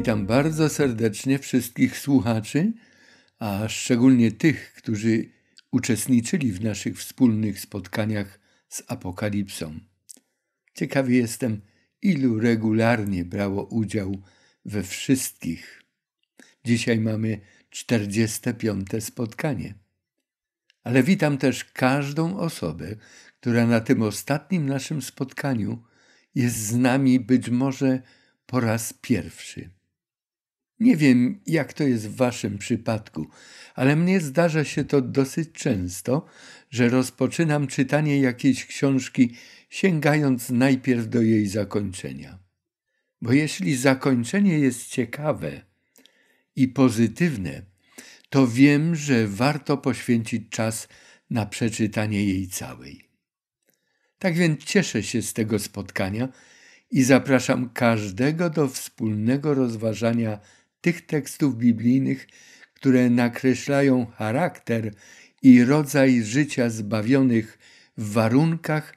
Witam bardzo serdecznie wszystkich słuchaczy, a szczególnie tych, którzy uczestniczyli w naszych wspólnych spotkaniach z Apokalipsą. Ciekawy jestem, ilu regularnie brało udział we wszystkich. Dzisiaj mamy 45. spotkanie. Ale witam też każdą osobę, która na tym ostatnim naszym spotkaniu jest z nami być może po raz pierwszy. Nie wiem, jak to jest w Waszym przypadku, ale mnie zdarza się to dosyć często, że rozpoczynam czytanie jakiejś książki, sięgając najpierw do jej zakończenia. Bo jeśli zakończenie jest ciekawe i pozytywne, to wiem, że warto poświęcić czas na przeczytanie jej całej. Tak więc cieszę się z tego spotkania i zapraszam każdego do wspólnego rozważania tych tekstów biblijnych, które nakreślają charakter i rodzaj życia zbawionych w warunkach,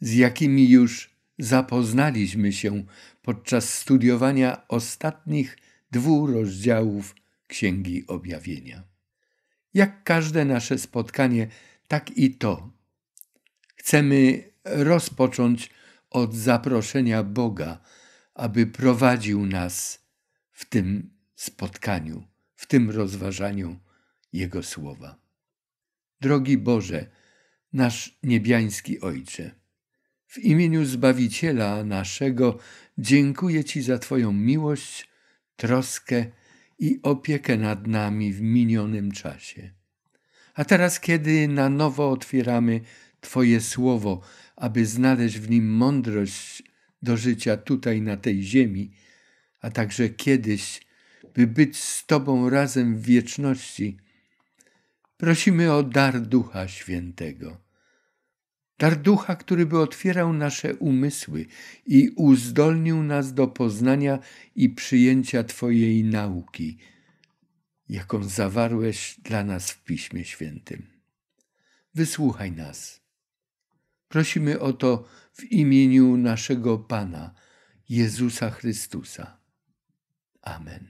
z jakimi już zapoznaliśmy się podczas studiowania ostatnich dwóch rozdziałów Księgi Objawienia. Jak każde nasze spotkanie, tak i to. Chcemy rozpocząć od zaproszenia Boga, aby prowadził nas w tym spotkaniu, w tym rozważaniu Jego słowa. Drogi Boże, nasz niebiański Ojcze, w imieniu Zbawiciela naszego dziękuję Ci za Twoją miłość, troskę i opiekę nad nami w minionym czasie. A teraz, kiedy na nowo otwieramy Twoje słowo, aby znaleźć w nim mądrość do życia tutaj na tej ziemi, a także kiedyś by być z Tobą razem w wieczności, prosimy o dar Ducha Świętego. Dar Ducha, który by otwierał nasze umysły i uzdolnił nas do poznania i przyjęcia Twojej nauki, jaką zawarłeś dla nas w Piśmie Świętym. Wysłuchaj nas. Prosimy o to w imieniu naszego Pana, Jezusa Chrystusa. Amen.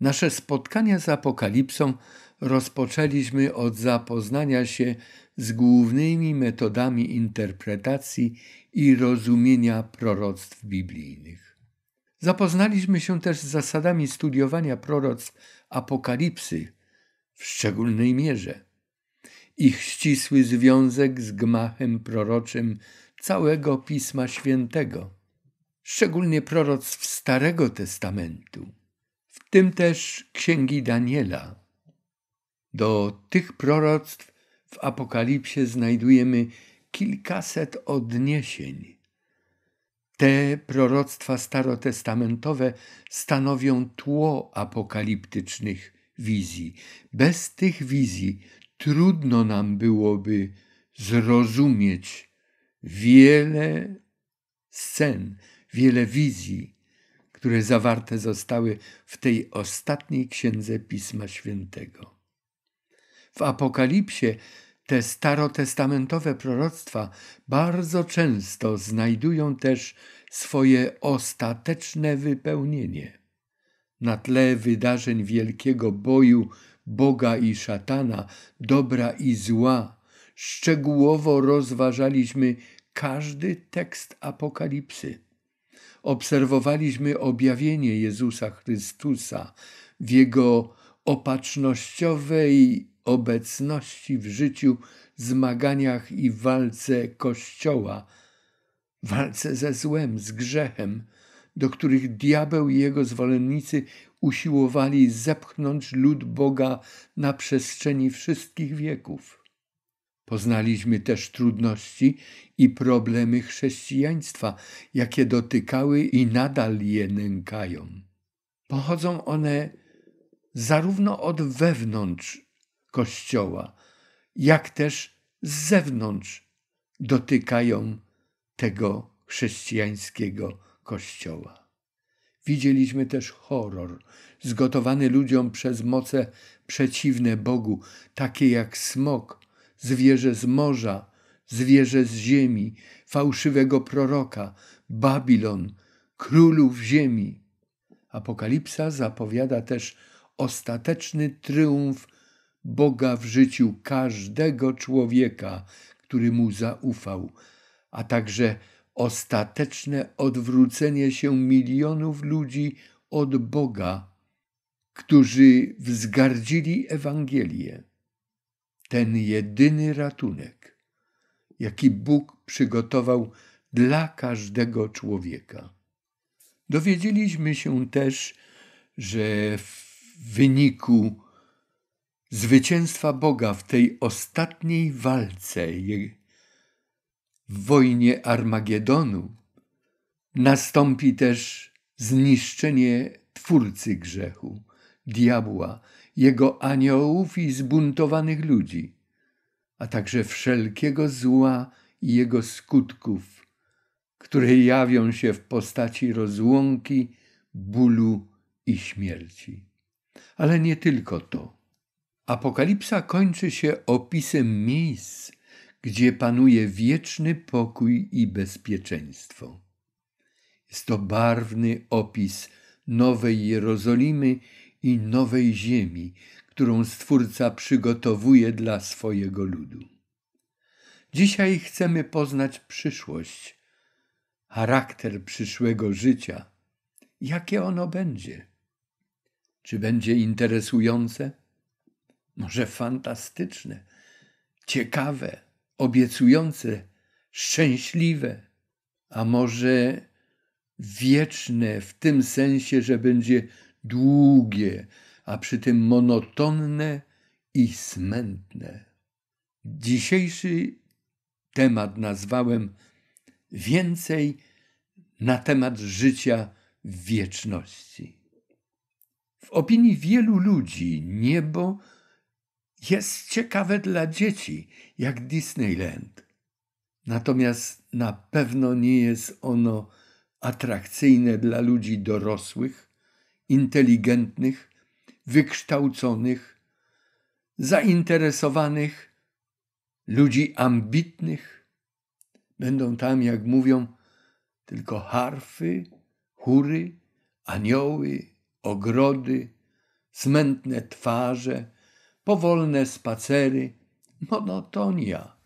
Nasze spotkania z Apokalipsą rozpoczęliśmy od zapoznania się z głównymi metodami interpretacji i rozumienia proroctw biblijnych. Zapoznaliśmy się też z zasadami studiowania proroctw Apokalipsy w szczególnej mierze. Ich ścisły związek z gmachem proroczym całego Pisma Świętego, szczególnie proroctw Starego Testamentu w tym też księgi Daniela. Do tych proroctw w Apokalipsie znajdujemy kilkaset odniesień. Te proroctwa starotestamentowe stanowią tło apokaliptycznych wizji. Bez tych wizji trudno nam byłoby zrozumieć wiele scen, wiele wizji które zawarte zostały w tej ostatniej księdze Pisma Świętego. W Apokalipsie te starotestamentowe proroctwa bardzo często znajdują też swoje ostateczne wypełnienie. Na tle wydarzeń wielkiego boju Boga i szatana, dobra i zła, szczegółowo rozważaliśmy każdy tekst Apokalipsy obserwowaliśmy objawienie Jezusa Chrystusa w Jego opatrznościowej obecności w życiu, zmaganiach i walce Kościoła, walce ze złem, z grzechem, do których diabeł i jego zwolennicy usiłowali zepchnąć lud Boga na przestrzeni wszystkich wieków. Poznaliśmy też trudności i problemy chrześcijaństwa, jakie dotykały i nadal je nękają. Pochodzą one zarówno od wewnątrz Kościoła, jak też z zewnątrz dotykają tego chrześcijańskiego Kościoła. Widzieliśmy też horror zgotowany ludziom przez moce przeciwne Bogu, takie jak smok zwierzę z morza, zwierzę z ziemi, fałszywego proroka, Babilon, królów ziemi. Apokalipsa zapowiada też ostateczny triumf Boga w życiu każdego człowieka, który mu zaufał, a także ostateczne odwrócenie się milionów ludzi od Boga, którzy wzgardzili Ewangelię ten jedyny ratunek, jaki Bóg przygotował dla każdego człowieka. Dowiedzieliśmy się też, że w wyniku zwycięstwa Boga w tej ostatniej walce, w wojnie Armagedonu, nastąpi też zniszczenie twórcy grzechu, diabła jego aniołów i zbuntowanych ludzi, a także wszelkiego zła i jego skutków, które jawią się w postaci rozłąki, bólu i śmierci. Ale nie tylko to. Apokalipsa kończy się opisem miejsc, gdzie panuje wieczny pokój i bezpieczeństwo. Jest to barwny opis Nowej Jerozolimy i nowej ziemi, którą Stwórca przygotowuje dla swojego ludu. Dzisiaj chcemy poznać przyszłość, charakter przyszłego życia, jakie ono będzie. Czy będzie interesujące? Może fantastyczne, ciekawe, obiecujące, szczęśliwe, a może wieczne w tym sensie, że będzie długie, a przy tym monotonne i smętne. Dzisiejszy temat nazwałem więcej na temat życia w wieczności. W opinii wielu ludzi niebo jest ciekawe dla dzieci, jak Disneyland. Natomiast na pewno nie jest ono atrakcyjne dla ludzi dorosłych, inteligentnych, wykształconych, zainteresowanych, ludzi ambitnych. Będą tam, jak mówią, tylko harfy, chóry, anioły, ogrody, smętne twarze, powolne spacery, monotonia,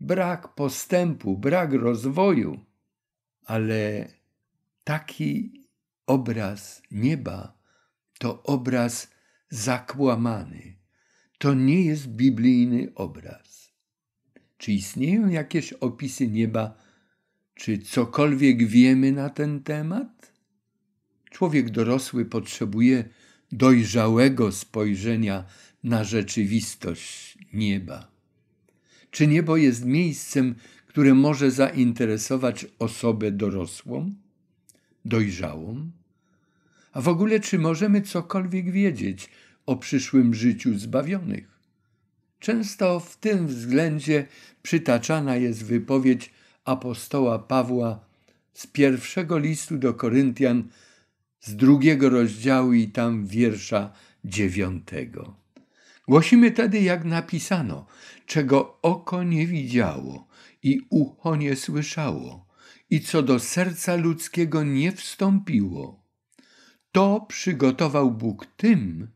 brak postępu, brak rozwoju, ale taki Obraz nieba to obraz zakłamany. To nie jest biblijny obraz. Czy istnieją jakieś opisy nieba? Czy cokolwiek wiemy na ten temat? Człowiek dorosły potrzebuje dojrzałego spojrzenia na rzeczywistość nieba. Czy niebo jest miejscem, które może zainteresować osobę dorosłą, dojrzałą? A w ogóle, czy możemy cokolwiek wiedzieć o przyszłym życiu zbawionych? Często w tym względzie przytaczana jest wypowiedź apostoła Pawła z pierwszego listu do Koryntian, z drugiego rozdziału i tam wiersza dziewiątego. Głosimy tedy, jak napisano, czego oko nie widziało i ucho nie słyszało, i co do serca ludzkiego nie wstąpiło to przygotował Bóg tym,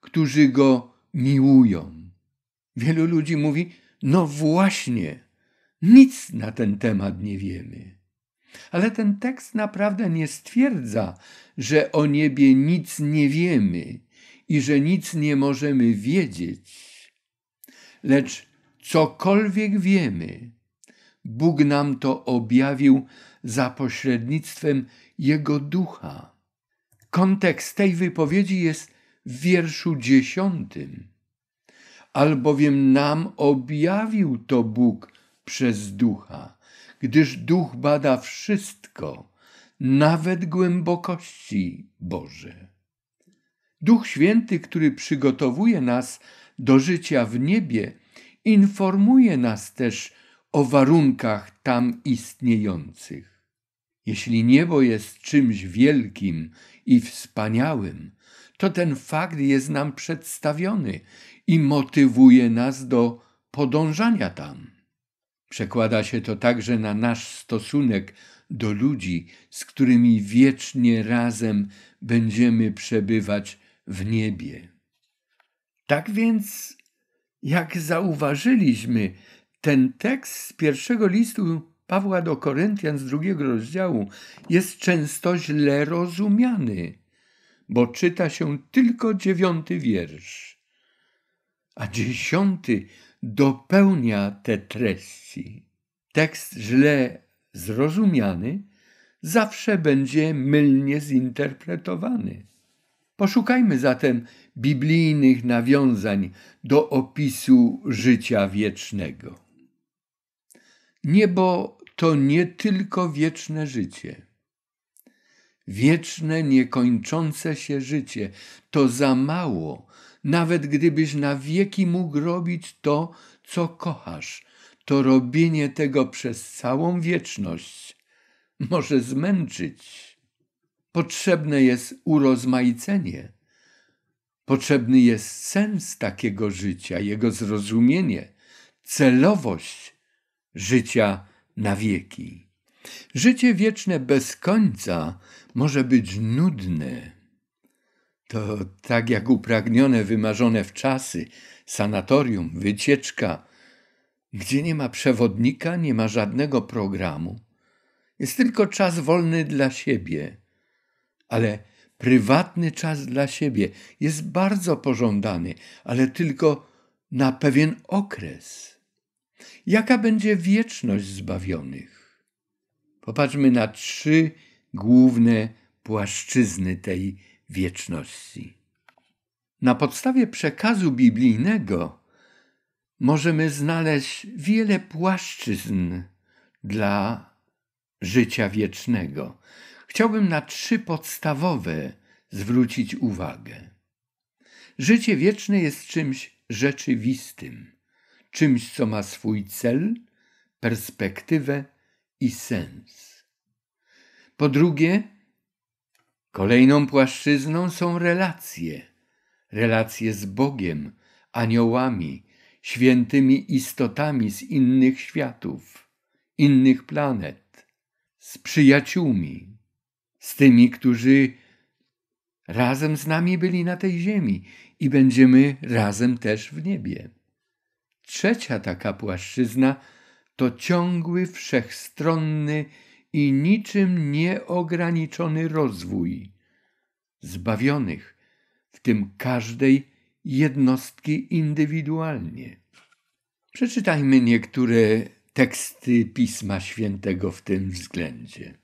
którzy go miłują. Wielu ludzi mówi: No właśnie, nic na ten temat nie wiemy. Ale ten tekst naprawdę nie stwierdza, że o niebie nic nie wiemy i że nic nie możemy wiedzieć. Lecz cokolwiek wiemy, Bóg nam to objawił za pośrednictwem Jego ducha. Kontekst tej wypowiedzi jest w wierszu dziesiątym. Albowiem nam objawił to Bóg przez ducha, gdyż duch bada wszystko, nawet głębokości Boże. Duch Święty, który przygotowuje nas do życia w niebie, informuje nas też o warunkach tam istniejących. Jeśli niebo jest czymś wielkim i wspaniałym, to ten fakt jest nam przedstawiony i motywuje nas do podążania tam. Przekłada się to także na nasz stosunek do ludzi, z którymi wiecznie razem będziemy przebywać w niebie. Tak więc, jak zauważyliśmy, ten tekst z pierwszego listu Pawła do Koryntian z drugiego rozdziału jest często źle rozumiany, bo czyta się tylko dziewiąty wiersz, a dziesiąty dopełnia te treści. Tekst źle zrozumiany zawsze będzie mylnie zinterpretowany. Poszukajmy zatem biblijnych nawiązań do opisu życia wiecznego. Niebo to nie tylko wieczne życie. Wieczne, niekończące się życie to za mało, nawet gdybyś na wieki mógł robić to, co kochasz. To robienie tego przez całą wieczność może zmęczyć. Potrzebne jest urozmaicenie. Potrzebny jest sens takiego życia, jego zrozumienie, celowość życia na wieki. Życie wieczne bez końca może być nudne. To tak jak upragnione, wymarzone w czasy, sanatorium, wycieczka, gdzie nie ma przewodnika, nie ma żadnego programu. Jest tylko czas wolny dla siebie, ale prywatny czas dla siebie jest bardzo pożądany, ale tylko na pewien okres. Jaka będzie wieczność zbawionych? Popatrzmy na trzy główne płaszczyzny tej wieczności. Na podstawie przekazu biblijnego możemy znaleźć wiele płaszczyzn dla życia wiecznego. Chciałbym na trzy podstawowe zwrócić uwagę. Życie wieczne jest czymś rzeczywistym czymś, co ma swój cel, perspektywę i sens. Po drugie, kolejną płaszczyzną są relacje. Relacje z Bogiem, aniołami, świętymi istotami z innych światów, innych planet, z przyjaciółmi, z tymi, którzy razem z nami byli na tej ziemi i będziemy razem też w niebie. Trzecia taka płaszczyzna to ciągły, wszechstronny i niczym nieograniczony rozwój zbawionych, w tym każdej jednostki indywidualnie. Przeczytajmy niektóre teksty Pisma Świętego w tym względzie.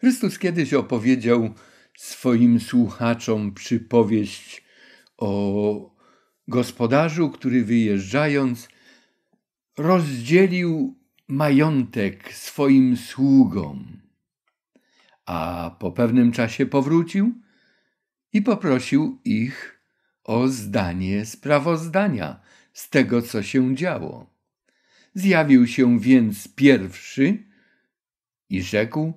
Chrystus kiedyś opowiedział swoim słuchaczom przypowieść o gospodarzu, który wyjeżdżając, rozdzielił majątek swoim sługom, a po pewnym czasie powrócił i poprosił ich o zdanie sprawozdania z tego, co się działo. Zjawił się więc pierwszy i rzekł: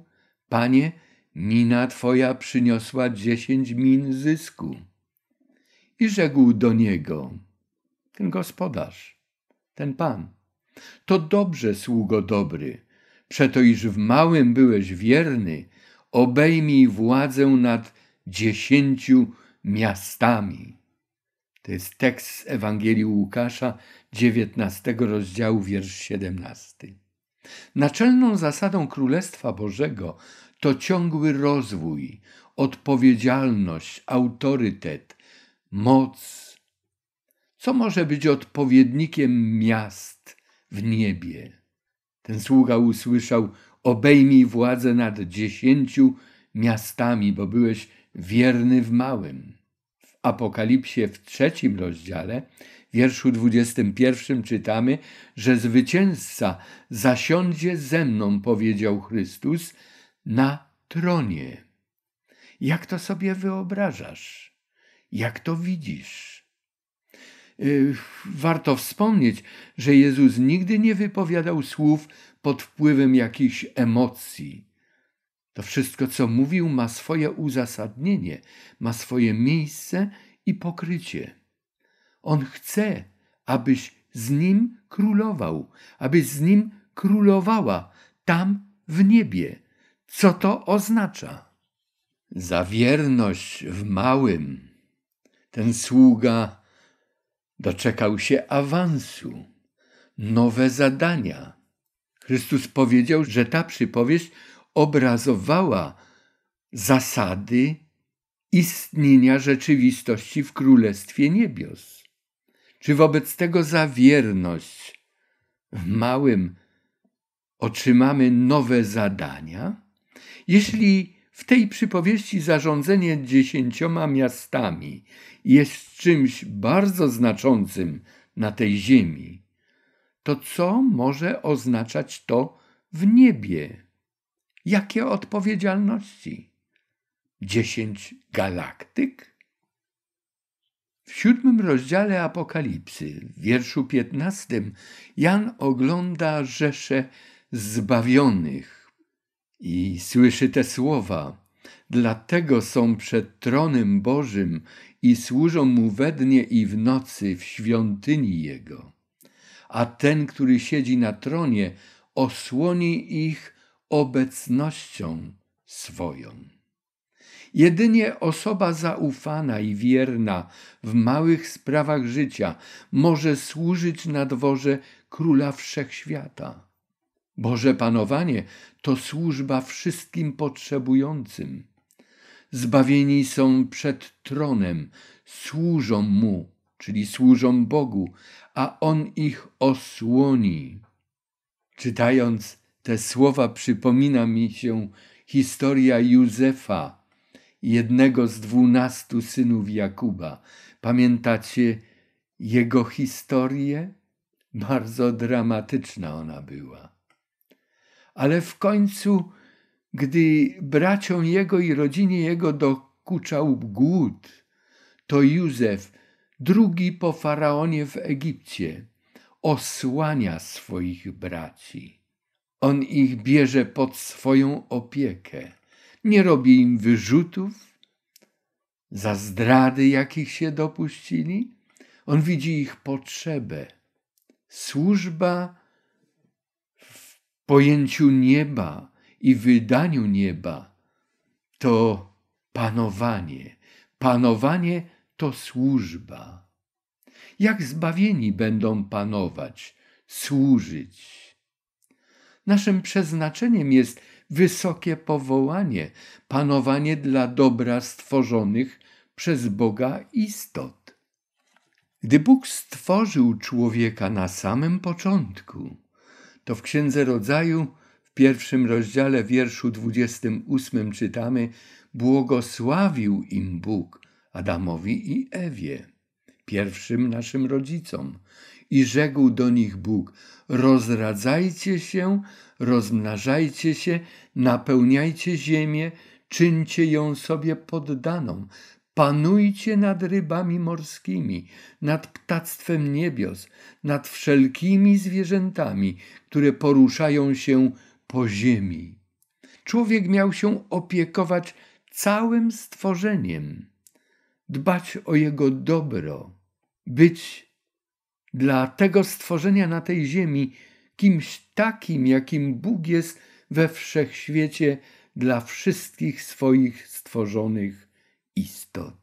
Panie, mina twoja przyniosła dziesięć min zysku i rzekł do niego: Ten gospodarz, ten pan, to dobrze, sługo dobry, przeto iż w małym byłeś wierny, obejmij władzę nad dziesięciu miastami. To jest tekst z Ewangelii Łukasza, 19 rozdziału, wiersz 17. Naczelną zasadą Królestwa Bożego to ciągły rozwój, odpowiedzialność, autorytet, moc. Co może być odpowiednikiem miast w niebie? Ten sługa usłyszał: Obejmij władzę nad dziesięciu miastami, bo byłeś wierny w małym. W Apokalipsie w trzecim rozdziale, wierszu 21 czytamy, że zwycięzca zasiądzie ze mną, powiedział Chrystus, na tronie. Jak to sobie wyobrażasz? Jak to widzisz? Y, warto wspomnieć, że Jezus nigdy nie wypowiadał słów pod wpływem jakichś emocji. To wszystko, co mówił, ma swoje uzasadnienie, ma swoje miejsce i pokrycie. On chce, abyś z nim królował, abyś z nim królowała tam w niebie. Co to oznacza? Zawierność w małym, ten sługa doczekał się awansu, nowe zadania. Chrystus powiedział, że ta przypowieść obrazowała zasady istnienia rzeczywistości w Królestwie Niebios. Czy wobec tego za wierność w małym otrzymamy nowe zadania? Jeśli w tej przypowieści zarządzenie dziesięcioma miastami jest czymś bardzo znaczącym na tej ziemi. To co może oznaczać to w niebie? Jakie odpowiedzialności? Dziesięć galaktyk? W siódmym rozdziale Apokalipsy, w wierszu piętnastym, Jan ogląda rzesze zbawionych, i słyszy te słowa. Dlatego są przed tronem Bożym i służą mu we dnie i w nocy w świątyni jego. A ten, który siedzi na tronie, osłoni ich obecnością swoją. Jedynie osoba zaufana i wierna w małych sprawach życia może służyć na dworze króla wszechświata. Boże Panowanie to służba wszystkim potrzebującym. Zbawieni są przed tronem, służą Mu, czyli służą Bogu, a On ich osłoni. Czytając te słowa, przypomina mi się historia Józefa, jednego z dwunastu synów Jakuba. Pamiętacie jego historię? Bardzo dramatyczna ona była ale w końcu, gdy braciom jego i rodzinie jego dokuczał głód, to Józef, drugi po faraonie w Egipcie, osłania swoich braci. On ich bierze pod swoją opiekę, nie robi im wyrzutów za zdrady, jakich się dopuścili. On widzi ich potrzebę. Służba pojęciu nieba i wydaniu nieba to panowanie. Panowanie to służba. Jak zbawieni będą panować, służyć? Naszym przeznaczeniem jest wysokie powołanie, panowanie dla dobra stworzonych przez Boga istot. Gdy Bóg stworzył człowieka na samym początku, to w Księdze Rodzaju w pierwszym rozdziale wierszu 28 czytamy: Błogosławił im Bóg Adamowi i Ewie, pierwszym naszym rodzicom. I rzekł do nich Bóg: Rozradzajcie się, rozmnażajcie się, napełniajcie ziemię, czyńcie ją sobie poddaną, Panujcie nad rybami morskimi, nad ptactwem niebios, nad wszelkimi zwierzętami, które poruszają się po ziemi. Człowiek miał się opiekować całym stworzeniem, dbać o jego dobro, być dla tego stworzenia na tej ziemi kimś takim, jakim Bóg jest we wszechświecie dla wszystkich swoich stworzonych istot.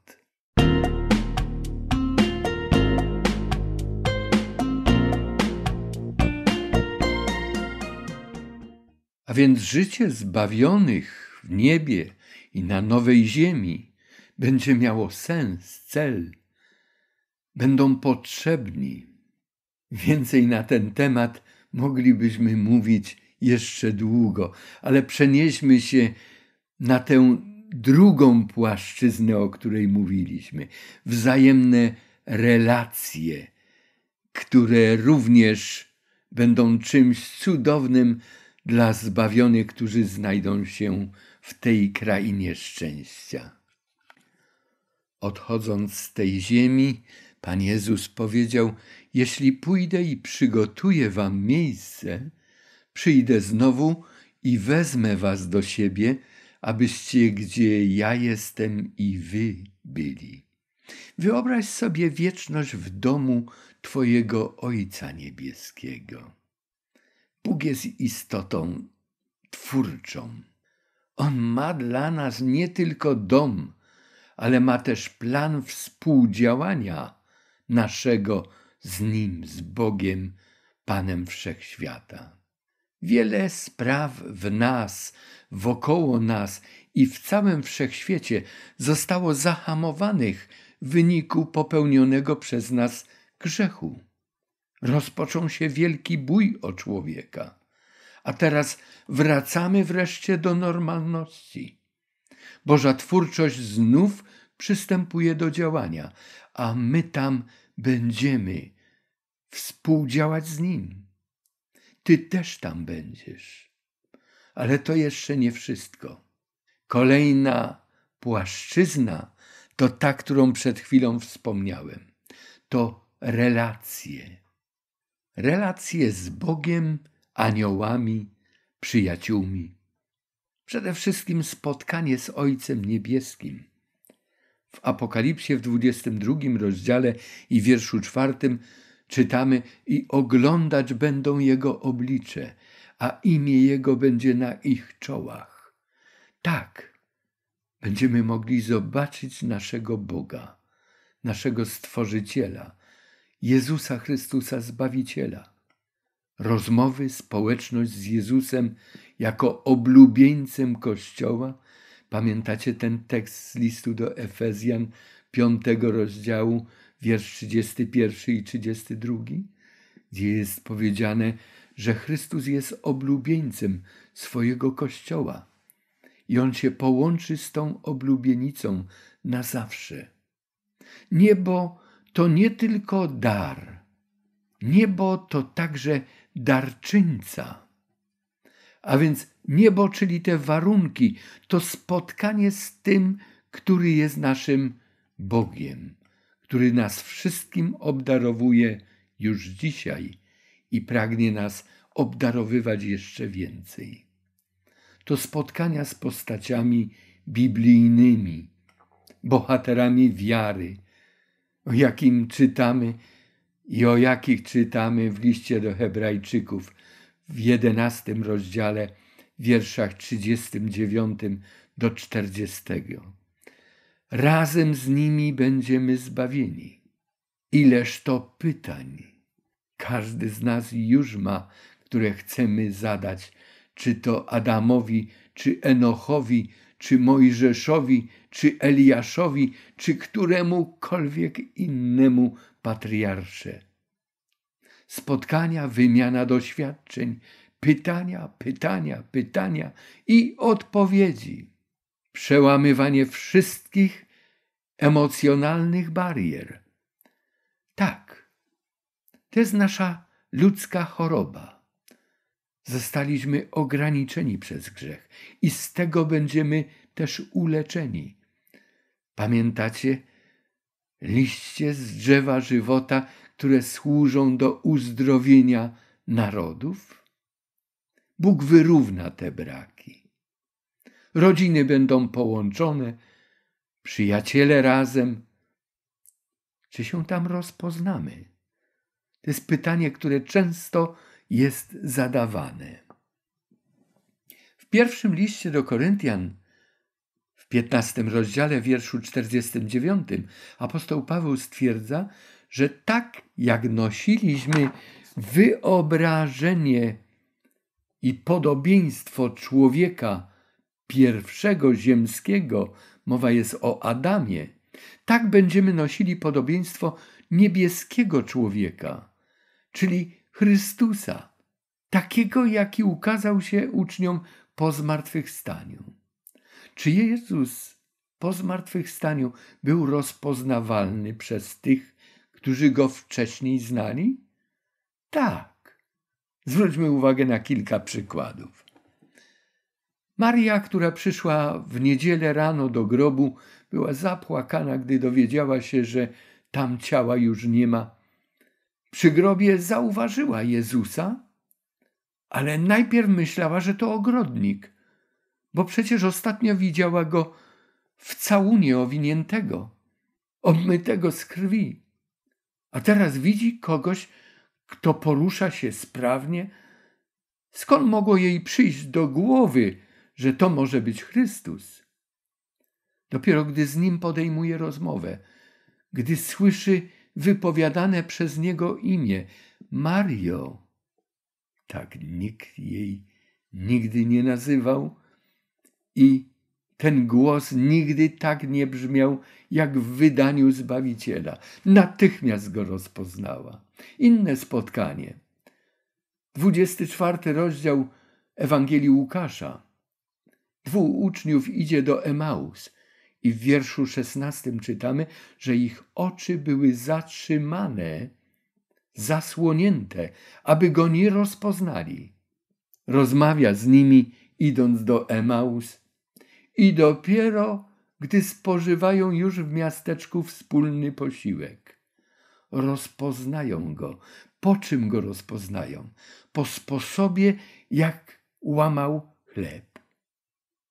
A więc życie zbawionych w niebie i na nowej ziemi będzie miało sens, cel. Będą potrzebni. Więcej na ten temat moglibyśmy mówić jeszcze długo, ale przenieśmy się na tę drugą płaszczyznę, o której mówiliśmy wzajemne relacje, które również będą czymś cudownym dla zbawionych, którzy znajdą się w tej krainie szczęścia. Odchodząc z tej ziemi, Pan Jezus powiedział: Jeśli pójdę i przygotuję wam miejsce, przyjdę znowu i wezmę was do siebie, abyście gdzie ja jestem i wy byli. Wyobraź sobie wieczność w domu Twojego Ojca Niebieskiego. Bóg jest istotą twórczą. On ma dla nas nie tylko dom, ale ma też plan współdziałania naszego z Nim, z Bogiem, Panem Wszechświata. Wiele spraw w nas, wokoło nas i w całym wszechświecie zostało zahamowanych w wyniku popełnionego przez nas grzechu. Rozpoczął się wielki bój o człowieka. A teraz wracamy wreszcie do normalności. Boża twórczość znów przystępuje do działania, a my tam będziemy współdziałać z Nim. Ty też tam będziesz. Ale to jeszcze nie wszystko. Kolejna płaszczyzna to ta, którą przed chwilą wspomniałem. To relacje. Relacje z Bogiem, aniołami, przyjaciółmi. Przede wszystkim spotkanie z Ojcem Niebieskim. W Apokalipsie w 22 rozdziale i wierszu czwartym Czytamy i oglądać będą jego oblicze, a imię jego będzie na ich czołach. Tak, będziemy mogli zobaczyć naszego Boga, naszego Stworzyciela, Jezusa Chrystusa Zbawiciela. Rozmowy, społeczność z Jezusem jako oblubieńcem Kościoła. Pamiętacie ten tekst z listu do Efezjan, piątego rozdziału, wiersz 31 i 32, gdzie jest powiedziane, że Chrystus jest oblubieńcem swojego Kościoła i On się połączy z tą oblubienicą na zawsze. Niebo to nie tylko dar, niebo to także darczyńca. A więc niebo, czyli te warunki, to spotkanie z tym, który jest naszym Bogiem, który nas wszystkim obdarowuje już dzisiaj i pragnie nas obdarowywać jeszcze więcej. To spotkania z postaciami biblijnymi, bohaterami wiary, o jakim czytamy i o jakich czytamy w liście do Hebrajczyków w jedenastym rozdziale, wierszach 39 do 40 razem z nimi będziemy zbawieni. Ileż to pytań każdy z nas już ma, które chcemy zadać, czy to Adamowi, czy Enochowi, czy Mojżeszowi, czy Eliaszowi, czy któremukolwiek innemu patriarsze. Spotkania, wymiana doświadczeń, pytania, pytania, pytania i odpowiedzi. Przełamywanie wszystkich emocjonalnych barier. Tak, to jest nasza ludzka choroba. Zostaliśmy ograniczeni przez grzech i z tego będziemy też uleczeni. Pamiętacie liście z drzewa żywota, które służą do uzdrowienia narodów? Bóg wyrówna te braki. Rodziny będą połączone, przyjaciele razem, czy się tam rozpoznamy? To jest pytanie, które często jest zadawane. W pierwszym liście do Koryntian, w 15 rozdziale, wierszu 49, apostoł Paweł stwierdza, że tak jak nosiliśmy wyobrażenie i podobieństwo człowieka pierwszego ziemskiego Mowa jest o Adamie. Tak będziemy nosili podobieństwo niebieskiego człowieka, czyli Chrystusa, takiego, jaki ukazał się uczniom po zmartwychwstaniu. Czy Jezus po zmartwychwstaniu był rozpoznawalny przez tych, którzy go wcześniej znali? Tak. Zwróćmy uwagę na kilka przykładów. Maria, która przyszła w niedzielę rano do grobu, była zapłakana, gdy dowiedziała się, że tam ciała już nie ma. Przy grobie zauważyła Jezusa, ale najpierw myślała, że to ogrodnik, bo przecież ostatnio widziała go w całunie owiniętego, obmytego z krwi. A teraz widzi kogoś, kto porusza się sprawnie. Skąd mogło jej przyjść do głowy, że to może być Chrystus. Dopiero gdy z nim podejmuje rozmowę, gdy słyszy wypowiadane przez niego imię Mario, tak nikt jej nigdy nie nazywał i ten głos nigdy tak nie brzmiał, jak w wydaniu Zbawiciela. Natychmiast go rozpoznała. Inne spotkanie. 24 rozdział Ewangelii Łukasza. Dwu uczniów idzie do Emaus i w wierszu szesnastym czytamy, że ich oczy były zatrzymane, zasłonięte, aby go nie rozpoznali. Rozmawia z nimi, idąc do Emaus, i dopiero gdy spożywają już w miasteczku wspólny posiłek. Rozpoznają go. Po czym go rozpoznają? Po sposobie, jak łamał chleb.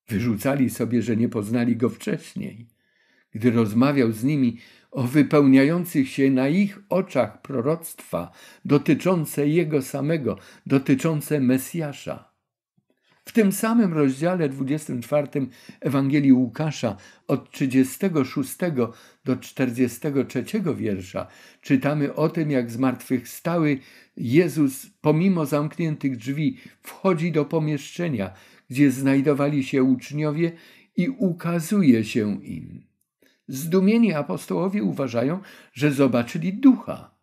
Wyrzucali sobie, że nie poznali go wcześniej. Gdy rozmawiał z nimi o wypełniających się na ich oczach proroctwa dotyczące jego samego, dotyczące Mesjasza. W tym samym rozdziale 24 Ewangelii Łukasza od 36 do 43 wiersza czytamy o tym, jak zmartwychwstały Jezus pomimo zamkniętych drzwi wchodzi do pomieszczenia – gdzie znajdowali się uczniowie i ukazuje się im. Zdumieni apostołowie uważają, że zobaczyli ducha,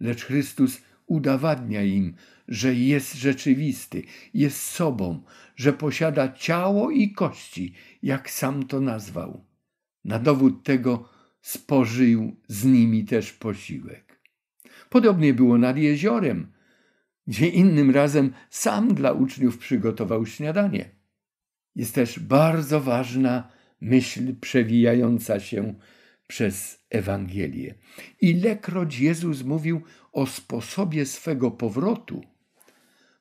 lecz Chrystus udowadnia im, że jest rzeczywisty, jest sobą, że posiada ciało i kości, jak sam to nazwał. Na dowód tego spożył z nimi też posiłek. Podobnie było nad jeziorem, gdzie innym razem sam dla uczniów przygotował śniadanie. Jest też bardzo ważna myśl przewijająca się przez Ewangelię. Ilekroć Jezus mówił o sposobie swego powrotu,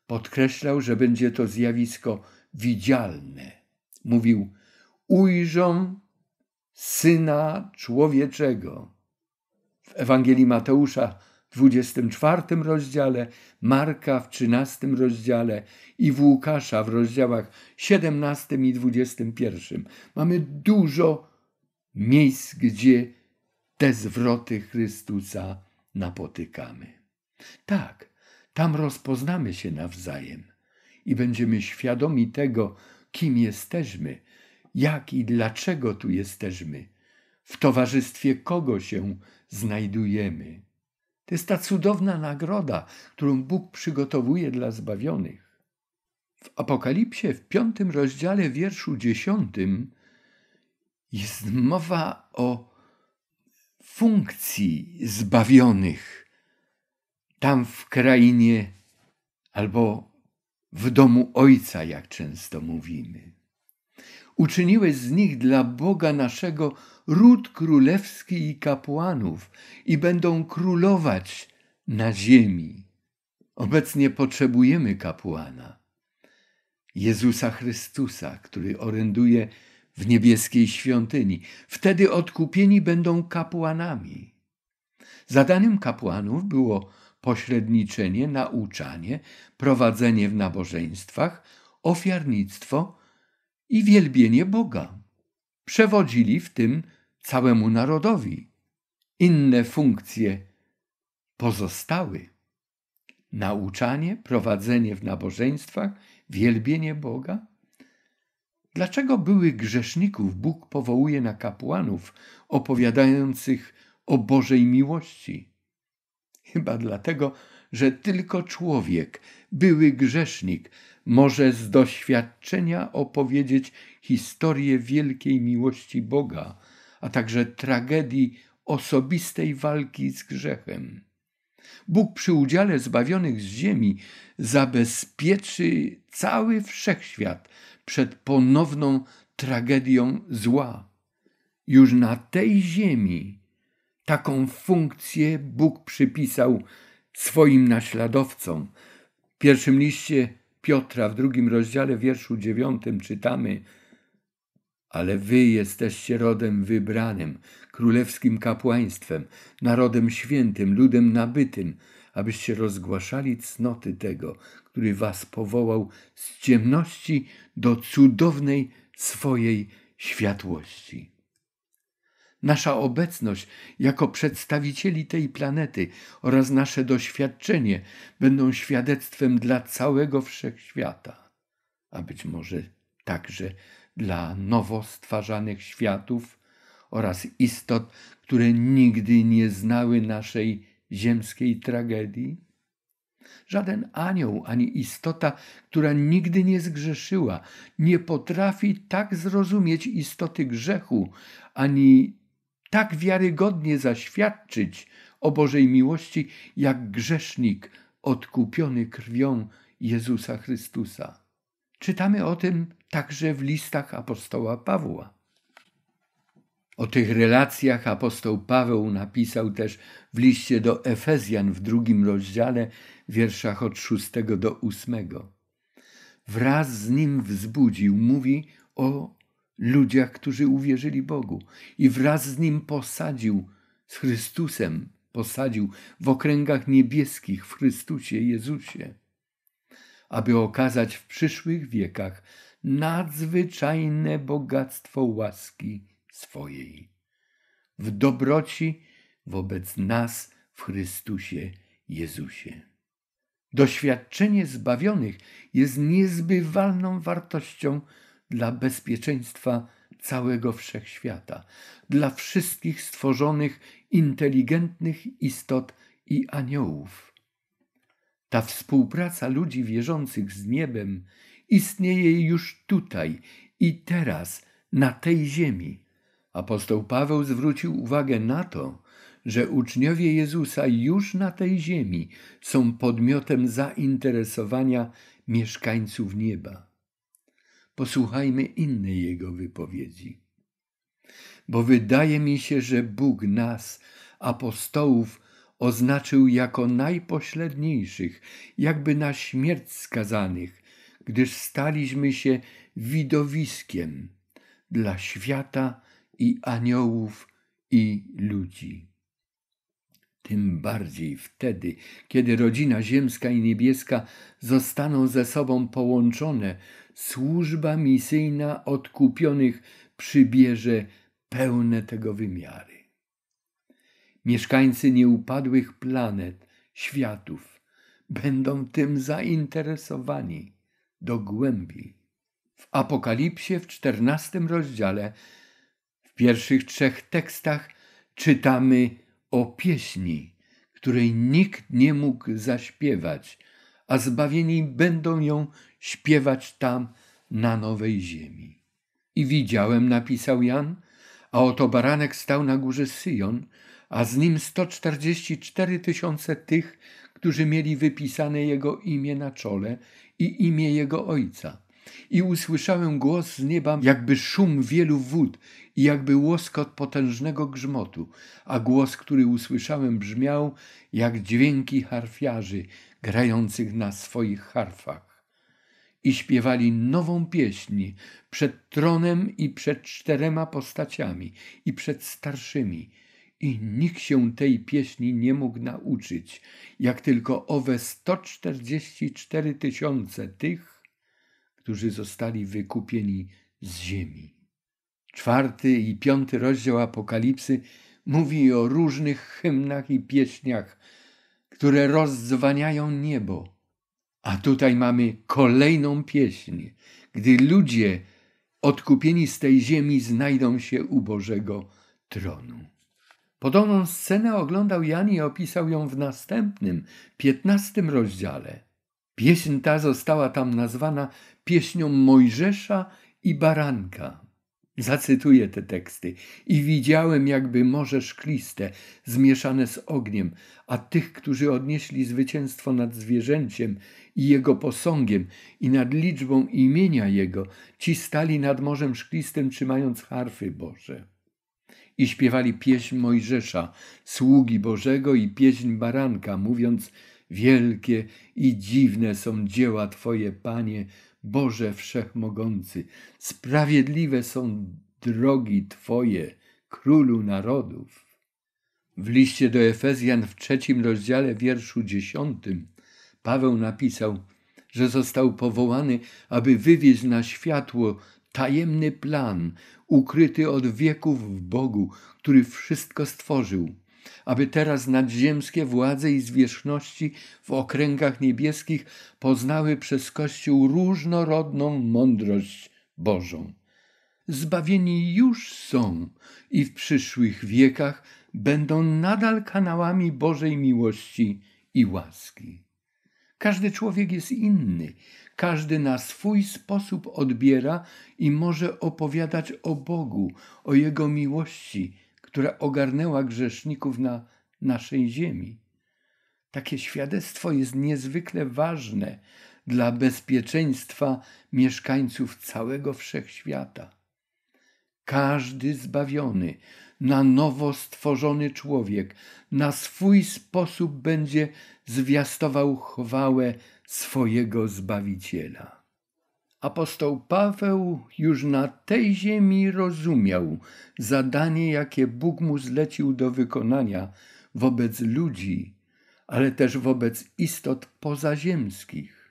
podkreślał, że będzie to zjawisko widzialne. Mówił: Ujrzą syna człowieczego. W Ewangelii Mateusza 24 rozdziale, Marka w 13 rozdziale i w Łukasza w rozdziałach 17 i 21. Mamy dużo miejsc, gdzie te zwroty Chrystusa napotykamy. Tak, tam rozpoznamy się nawzajem i będziemy świadomi tego, kim jesteśmy, jak i dlaczego tu jesteśmy, w towarzystwie kogo się znajdujemy to jest ta cudowna nagroda, którą Bóg przygotowuje dla zbawionych. W Apokalipsie w piątym rozdziale wierszu dziesiątym jest mowa o funkcji zbawionych tam w krainie albo w domu Ojca, jak często mówimy. Uczyniłeś z nich dla Boga naszego ród królewski i kapłanów i będą królować na ziemi. Obecnie potrzebujemy kapłana, Jezusa Chrystusa, który oręduje w niebieskiej świątyni. Wtedy odkupieni będą kapłanami. Zadaniem kapłanów było pośredniczenie, nauczanie, prowadzenie w nabożeństwach, ofiarnictwo i wielbienie Boga. Przewodzili w tym całemu narodowi. Inne funkcje pozostały. Nauczanie, prowadzenie w nabożeństwach, wielbienie Boga. Dlaczego byłych grzeszników Bóg powołuje na kapłanów opowiadających o Bożej miłości? Chyba dlatego, że tylko człowiek, były grzesznik, może z doświadczenia opowiedzieć historię wielkiej miłości Boga, a także tragedii osobistej walki z grzechem. Bóg przy udziale zbawionych z ziemi zabezpieczy cały wszechświat przed ponowną tragedią zła. Już na tej ziemi taką funkcję Bóg przypisał swoim naśladowcom. W pierwszym liście Piotra w drugim rozdziale wierszu dziewiątym czytamy – ale wy jesteście rodem wybranym, królewskim kapłaństwem, narodem świętym, ludem nabytym, abyście rozgłaszali cnoty tego, który was powołał z ciemności do cudownej swojej światłości. Nasza obecność jako przedstawicieli tej planety oraz nasze doświadczenie będą świadectwem dla całego wszechświata, a być może także dla nowo stwarzanych światów oraz istot, które nigdy nie znały naszej ziemskiej tragedii? Żaden anioł ani istota, która nigdy nie zgrzeszyła, nie potrafi tak zrozumieć istoty grzechu, ani tak wiarygodnie zaświadczyć o Bożej miłości, jak grzesznik odkupiony krwią Jezusa Chrystusa. Czytamy o tym także w listach apostoła Pawła. O tych relacjach apostoł Paweł napisał też w liście do Efezjan w drugim rozdziale, wierszach od szóstego do ósmego. Wraz z nim wzbudził, mówi o ludziach, którzy uwierzyli Bogu, i wraz z nim posadził, z Chrystusem posadził w okręgach niebieskich w Chrystusie Jezusie aby okazać w przyszłych wiekach nadzwyczajne bogactwo łaski swojej. W dobroci wobec nas w Chrystusie Jezusie. Doświadczenie zbawionych jest niezbywalną wartością dla bezpieczeństwa całego wszechświata, dla wszystkich stworzonych inteligentnych istot i aniołów. Ta współpraca ludzi wierzących z niebem istnieje już tutaj i teraz, na tej ziemi. Apostoł Paweł zwrócił uwagę na to, że uczniowie Jezusa już na tej ziemi są podmiotem zainteresowania mieszkańców nieba. Posłuchajmy innej jego wypowiedzi. Bo wydaje mi się, że Bóg nas, apostołów, oznaczył jako najpośledniejszych, jakby na śmierć skazanych, gdyż staliśmy się widowiskiem dla świata i aniołów i ludzi. Tym bardziej wtedy, kiedy rodzina ziemska i niebieska zostaną ze sobą połączone, służba misyjna odkupionych przybierze pełne tego wymiary. Mieszkańcy nieupadłych planet, światów będą tym zainteresowani do głębi. W Apokalipsie w czternastym rozdziale, w pierwszych trzech tekstach czytamy o pieśni, której nikt nie mógł zaśpiewać, a zbawieni będą ją śpiewać tam na nowej ziemi. I widziałem, napisał Jan, a oto baranek stał na górze Syjon, a z nim 144 tysiące tych, którzy mieli wypisane jego imię na czole i imię jego ojca. I usłyszałem głos z nieba, jakby szum wielu wód i jakby łoskot potężnego grzmotu, a głos, który usłyszałem, brzmiał jak dźwięki harfiarzy grających na swoich harfach. I śpiewali nową pieśń przed tronem i przed czterema postaciami i przed starszymi i nikt się tej pieśni nie mógł nauczyć, jak tylko owe 144 tysiące tych, którzy zostali wykupieni z ziemi. Czwarty i piąty rozdział Apokalipsy mówi o różnych hymnach i pieśniach, które rozdzwaniają niebo. A tutaj mamy kolejną pieśń, gdy ludzie odkupieni z tej ziemi znajdą się u Bożego tronu. Podobną scenę oglądał Jan i opisał ją w następnym, piętnastym rozdziale. Pieśń ta została tam nazwana pieśnią Mojżesza i Baranka. Zacytuję te teksty. I widziałem jakby morze szkliste, zmieszane z ogniem, a tych, którzy odnieśli zwycięstwo nad zwierzęciem i jego posągiem i nad liczbą imienia jego, ci stali nad morzem szklistym, trzymając harfy Boże i śpiewali pieśń Mojżesza, sługi Bożego i pieśń Baranka, mówiąc: Wielkie i dziwne są dzieła Twoje, Panie, Boże Wszechmogący, sprawiedliwe są drogi Twoje, Królu Narodów. W liście do Efezjan w trzecim rozdziale, wierszu dziesiątym, Paweł napisał, że został powołany, aby wywieźć na światło tajemny plan, ukryty od wieków w Bogu, który wszystko stworzył, aby teraz nadziemskie władze i zwierzchności w okręgach niebieskich poznały przez Kościół różnorodną mądrość Bożą. Zbawieni już są i w przyszłych wiekach będą nadal kanałami Bożej miłości i łaski. Każdy człowiek jest inny, każdy na swój sposób odbiera i może opowiadać o Bogu, o Jego miłości, która ogarnęła grzeszników na naszej ziemi. Takie świadectwo jest niezwykle ważne dla bezpieczeństwa mieszkańców całego wszechświata każdy zbawiony, na nowo stworzony człowiek, na swój sposób będzie zwiastował chwałę swojego Zbawiciela. Apostoł Paweł już na tej ziemi rozumiał zadanie, jakie Bóg mu zlecił do wykonania wobec ludzi, ale też wobec istot pozaziemskich.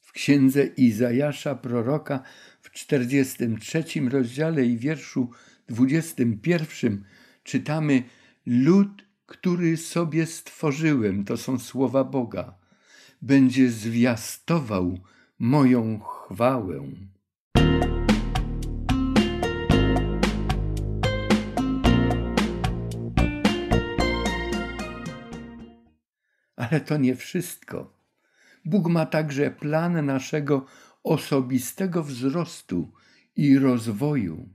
W księdze Izajasza proroka w 43 rozdziale i wierszu 21 czytamy: Lud, który sobie stworzyłem, to są słowa Boga, będzie zwiastował moją chwałę. Ale to nie wszystko. Bóg ma także plan naszego osobistego wzrostu i rozwoju.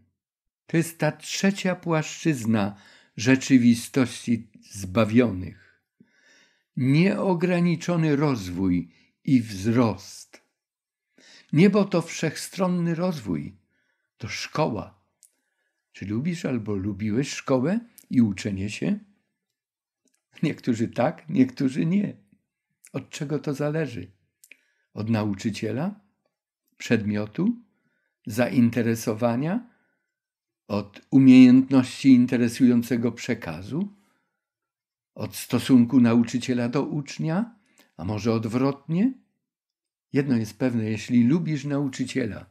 To jest ta trzecia płaszczyzna rzeczywistości zbawionych. Nieograniczony rozwój i wzrost. Niebo to wszechstronny rozwój, to szkoła. Czy lubisz albo lubiłeś szkołę i uczenie się? Niektórzy tak, niektórzy nie. Od czego to zależy? Od nauczyciela? przedmiotu, zainteresowania, od umiejętności interesującego przekazu, od stosunku nauczyciela do ucznia, a może odwrotnie? Jedno jest pewne, jeśli lubisz nauczyciela,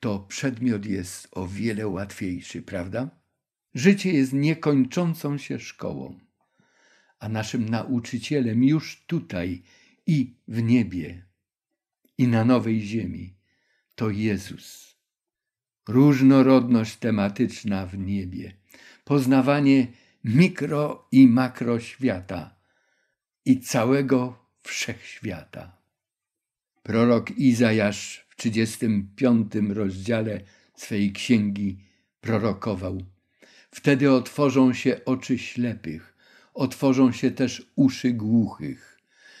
to przedmiot jest o wiele łatwiejszy, prawda? Życie jest niekończącą się szkołą, a naszym nauczycielem już tutaj i w niebie, i na nowej ziemi to Jezus. Różnorodność tematyczna w niebie, poznawanie mikro i świata i całego wszechświata. Prorok Izajasz w 35 rozdziale swej księgi prorokował: Wtedy otworzą się oczy ślepych, otworzą się też uszy głuchych.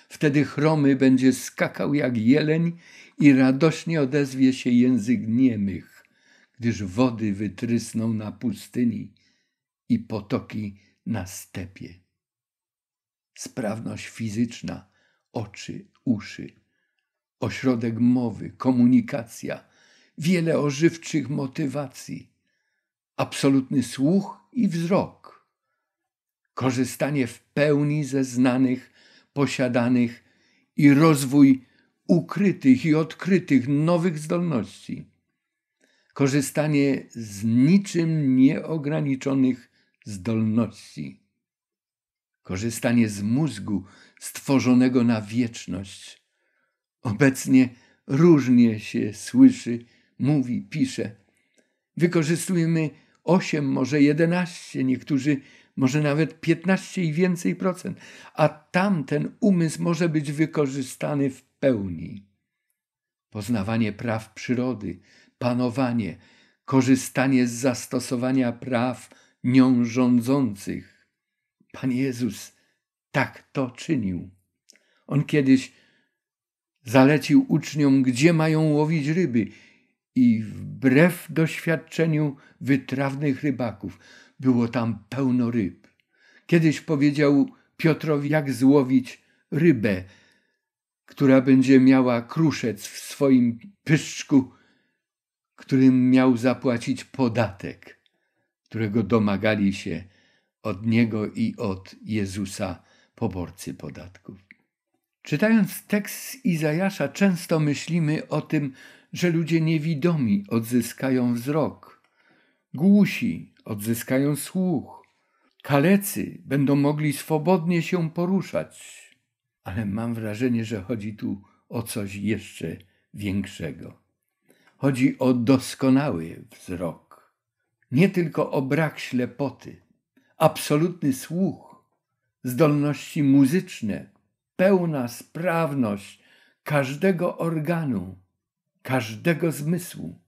Wtedy chromy będzie skakał jak jeleń i radośnie odezwie się język niemych, gdyż wody wytrysną na pustyni i potoki na stepie. Sprawność fizyczna, oczy, uszy, ośrodek mowy, komunikacja, wiele ożywczych motywacji, absolutny słuch i wzrok, korzystanie w pełni ze znanych, posiadanych i rozwój ukrytych i odkrytych nowych zdolności, korzystanie z niczym nieograniczonych zdolności, korzystanie z mózgu stworzonego na wieczność. Obecnie różnie się słyszy, mówi, pisze. Wykorzystujemy 8, może 11, niektórzy może nawet 15 i więcej procent, a tamten umysł może być wykorzystany w pełni. Poznawanie praw przyrody, panowanie, korzystanie z zastosowania praw nią rządzących. Pan Jezus tak to czynił. On kiedyś zalecił uczniom, gdzie mają łowić ryby, i wbrew doświadczeniu wytrawnych rybaków było tam pełno ryb. Kiedyś powiedział Piotrowi, jak złowić rybę która będzie miała kruszec w swoim pyszczku, którym miał zapłacić podatek, którego domagali się od niego i od Jezusa poborcy podatków. Czytając tekst z Izajasza, często myślimy o tym, że ludzie niewidomi odzyskają wzrok, głusi odzyskają słuch, kalecy będą mogli swobodnie się poruszać, ale mam wrażenie, że chodzi tu o coś jeszcze większego. Chodzi o doskonały wzrok, nie tylko o brak ślepoty, absolutny słuch, zdolności muzyczne, pełna sprawność każdego organu, każdego zmysłu,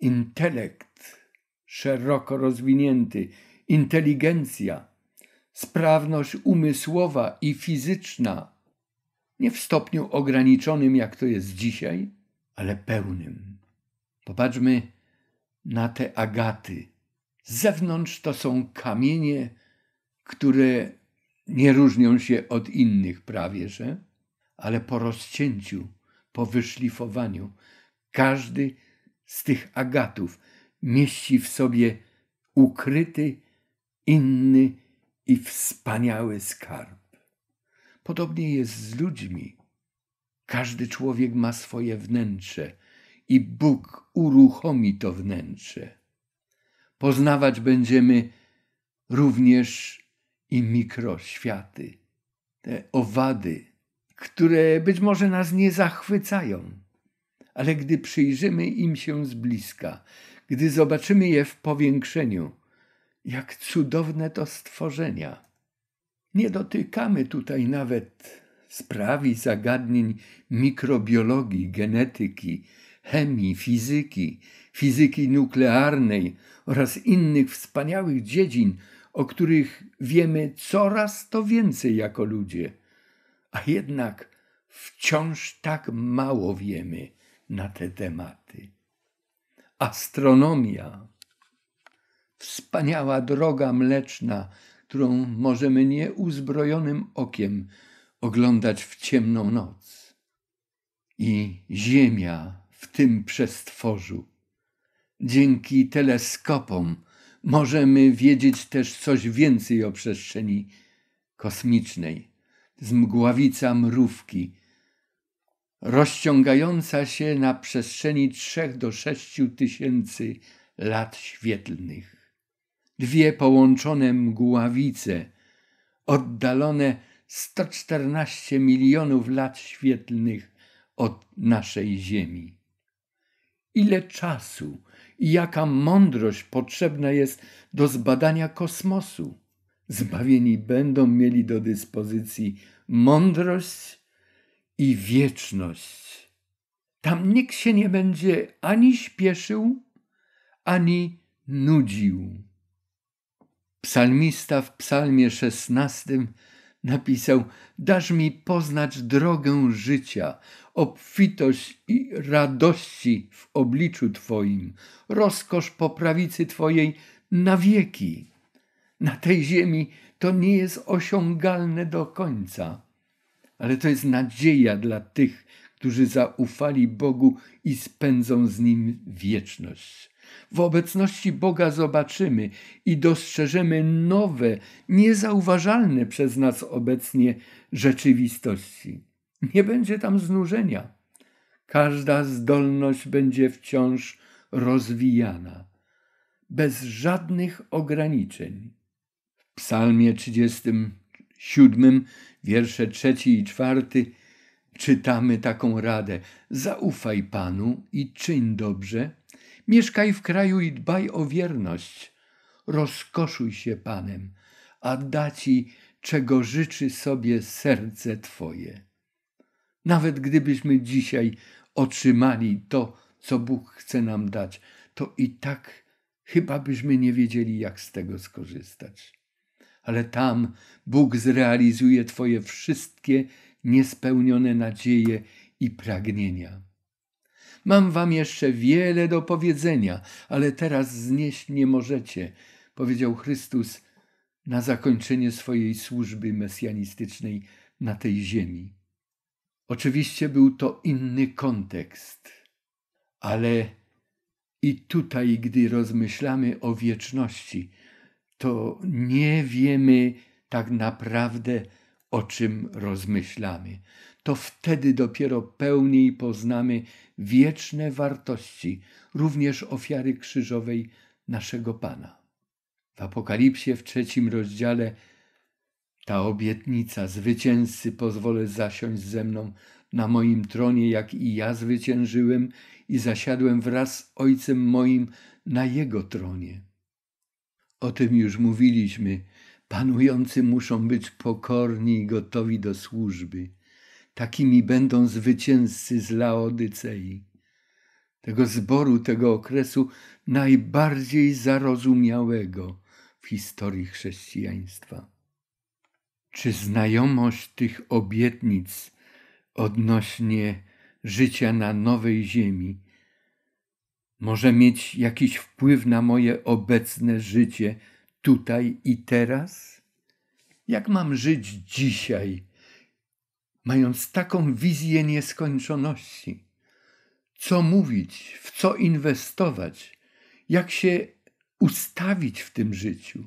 intelekt szeroko rozwinięty, inteligencja, sprawność umysłowa i fizyczna nie w stopniu ograniczonym, jak to jest dzisiaj, ale pełnym. Popatrzmy na te agaty. Z zewnątrz to są kamienie, które nie różnią się od innych prawie, że, ale po rozcięciu, po wyszlifowaniu, każdy z tych agatów mieści w sobie ukryty, inny i wspaniały skarb. Podobnie jest z ludźmi. Każdy człowiek ma swoje wnętrze i Bóg uruchomi to wnętrze. Poznawać będziemy również i mikroświaty, te owady, które być może nas nie zachwycają, ale gdy przyjrzymy im się z bliska, gdy zobaczymy je w powiększeniu, jak cudowne to stworzenia. Nie dotykamy tutaj nawet spraw i zagadnień mikrobiologii, genetyki, chemii, fizyki, fizyki nuklearnej oraz innych wspaniałych dziedzin, o których wiemy coraz to więcej jako ludzie, a jednak wciąż tak mało wiemy na te tematy. Astronomia. Wspaniała droga mleczna którą możemy nieuzbrojonym okiem oglądać w ciemną noc. I Ziemia w tym przestworzu. Dzięki teleskopom możemy wiedzieć też coś więcej o przestrzeni kosmicznej. Z mgławica mrówki, rozciągająca się na przestrzeni 3 do 6 tysięcy lat świetlnych dwie połączone mgławice, oddalone 114 milionów lat świetlnych od naszej Ziemi. Ile czasu i jaka mądrość potrzebna jest do zbadania kosmosu? Zbawieni będą mieli do dyspozycji mądrość i wieczność. Tam nikt się nie będzie ani śpieszył, ani nudził. Psalmista w psalmie szesnastym napisał: Dasz mi poznać drogę życia, obfitość i radości w obliczu Twoim, rozkosz po prawicy Twojej na wieki. Na tej ziemi to nie jest osiągalne do końca, ale to jest nadzieja dla tych, którzy zaufali Bogu i spędzą z Nim wieczność. W obecności Boga zobaczymy i dostrzeżemy nowe, niezauważalne przez nas obecnie rzeczywistości. Nie będzie tam znużenia. Każda zdolność będzie wciąż rozwijana, bez żadnych ograniczeń. W Psalmie 37, wiersze 3 i 4 czytamy taką radę: Zaufaj Panu i czyń dobrze Mieszkaj w kraju i dbaj o wierność. Rozkoszuj się Panem, a da Ci, czego życzy sobie serce Twoje. Nawet gdybyśmy dzisiaj otrzymali to, co Bóg chce nam dać, to i tak chyba byśmy nie wiedzieli, jak z tego skorzystać. Ale tam Bóg zrealizuje Twoje wszystkie niespełnione nadzieje i pragnienia. Mam wam jeszcze wiele do powiedzenia, ale teraz znieść nie możecie, powiedział Chrystus na zakończenie swojej służby mesjanistycznej na tej ziemi. Oczywiście był to inny kontekst, ale i tutaj, gdy rozmyślamy o wieczności, to nie wiemy tak naprawdę, o czym rozmyślamy to wtedy dopiero pełniej poznamy wieczne wartości, również ofiary krzyżowej naszego Pana. W Apokalipsie w trzecim rozdziale ta obietnica zwycięzcy pozwolę zasiąść ze mną na moim tronie, jak i ja zwyciężyłem i zasiadłem wraz z Ojcem moim na Jego tronie. O tym już mówiliśmy. Panujący muszą być pokorni i gotowi do służby. Takimi będą zwycięzcy z Laodycei, tego zboru, tego okresu najbardziej zarozumiałego w historii chrześcijaństwa. Czy znajomość tych obietnic odnośnie życia na nowej ziemi może mieć jakiś wpływ na moje obecne życie tutaj i teraz? Jak mam żyć dzisiaj? mając taką wizję nieskończoności. Co mówić, w co inwestować, jak się ustawić w tym życiu,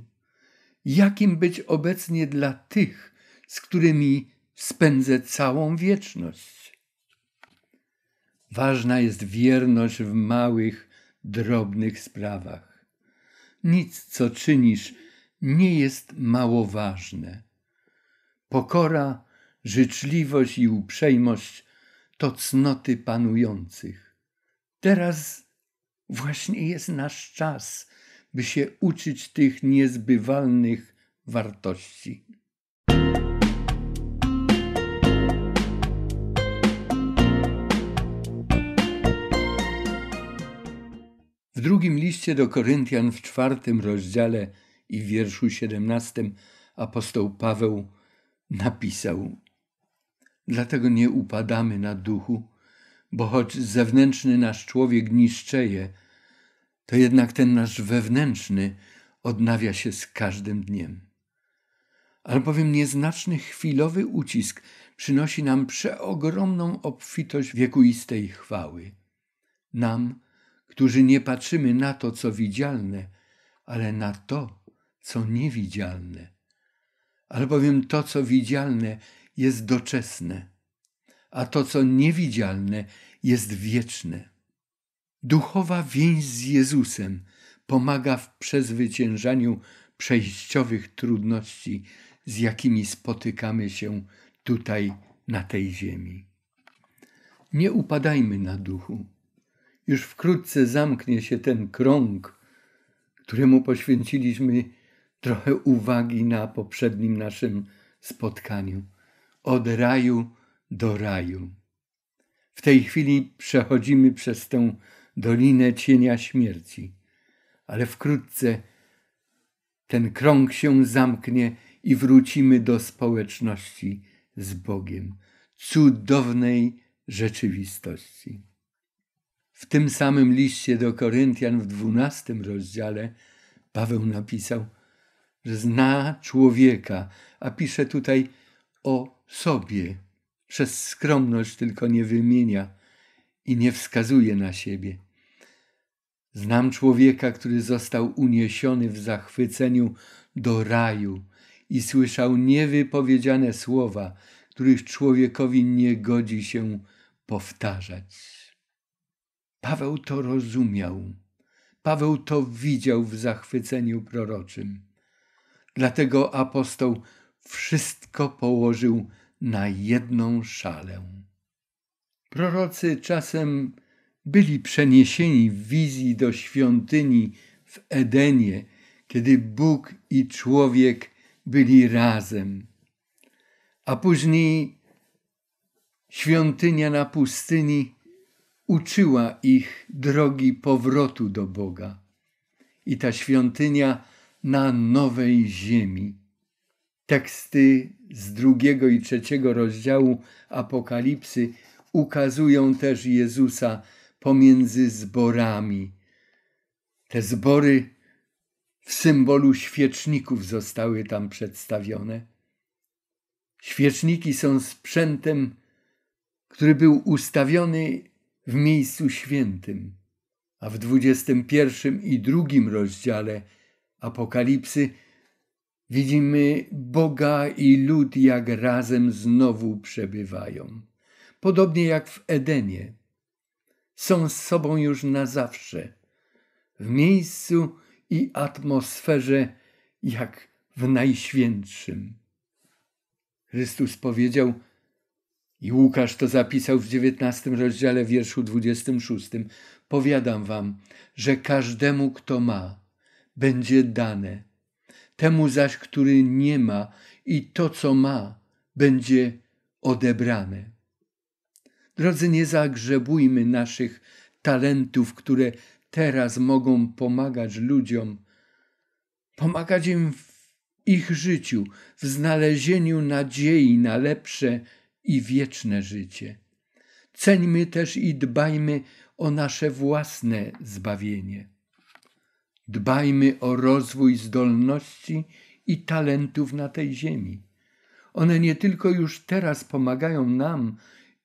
jakim być obecnie dla tych, z którymi spędzę całą wieczność. Ważna jest wierność w małych, drobnych sprawach. Nic, co czynisz, nie jest mało ważne. Pokora życzliwość i uprzejmość to cnoty panujących. Teraz właśnie jest nasz czas, by się uczyć tych niezbywalnych wartości. W drugim liście do Koryntian w czwartym rozdziale i wierszu siedemnastym apostoł Paweł napisał: Dlatego nie upadamy na duchu, bo choć zewnętrzny nasz człowiek niszczeje, to jednak ten nasz wewnętrzny odnawia się z każdym dniem. Albowiem nieznaczny chwilowy ucisk przynosi nam przeogromną obfitość wiekuistej chwały. Nam, którzy nie patrzymy na to, co widzialne, ale na to, co niewidzialne. Albowiem to, co widzialne, jest doczesne, a to, co niewidzialne, jest wieczne. Duchowa więź z Jezusem pomaga w przezwyciężaniu przejściowych trudności, z jakimi spotykamy się tutaj na tej ziemi. Nie upadajmy na duchu. Już wkrótce zamknie się ten krąg, któremu poświęciliśmy trochę uwagi na poprzednim naszym spotkaniu od raju do raju. W tej chwili przechodzimy przez tę dolinę cienia śmierci, ale wkrótce ten krąg się zamknie i wrócimy do społeczności z Bogiem, cudownej rzeczywistości. W tym samym liście do Koryntian w dwunastym rozdziale Paweł napisał, że zna człowieka, a pisze tutaj o sobie. Przez skromność tylko nie wymienia i nie wskazuje na siebie. Znam człowieka, który został uniesiony w zachwyceniu do raju i słyszał niewypowiedziane słowa, których człowiekowi nie godzi się powtarzać. Paweł to rozumiał. Paweł to widział w zachwyceniu proroczym. Dlatego apostoł wszystko położył na jedną szalę. Prorocy czasem byli przeniesieni w wizji do świątyni w Edenie, kiedy Bóg i człowiek byli razem. A później świątynia na pustyni uczyła ich drogi powrotu do Boga. I ta świątynia na nowej ziemi Teksty z drugiego i trzeciego rozdziału Apokalipsy ukazują też Jezusa pomiędzy zborami. Te zbory w symbolu świeczników zostały tam przedstawione. Świeczniki są sprzętem, który był ustawiony w miejscu świętym, a w 21 i drugim rozdziale Apokalipsy Widzimy Boga i lud, jak razem znowu przebywają, podobnie jak w Edenie. Są z sobą już na zawsze, w miejscu i atmosferze, jak w Najświętszym. Chrystus powiedział, i Łukasz to zapisał w dziewiętnastym rozdziale wierszu dwudziestym szóstym. Powiadam wam, że każdemu, kto ma, będzie dane, Temu zaś, który nie ma i to, co ma, będzie odebrane. Drodzy, nie zagrzebujmy naszych talentów, które teraz mogą pomagać ludziom, pomagać im w ich życiu, w znalezieniu nadziei na lepsze i wieczne życie. Ceńmy też i dbajmy o nasze własne zbawienie. Dbajmy o rozwój zdolności i talentów na tej ziemi. One nie tylko już teraz pomagają nam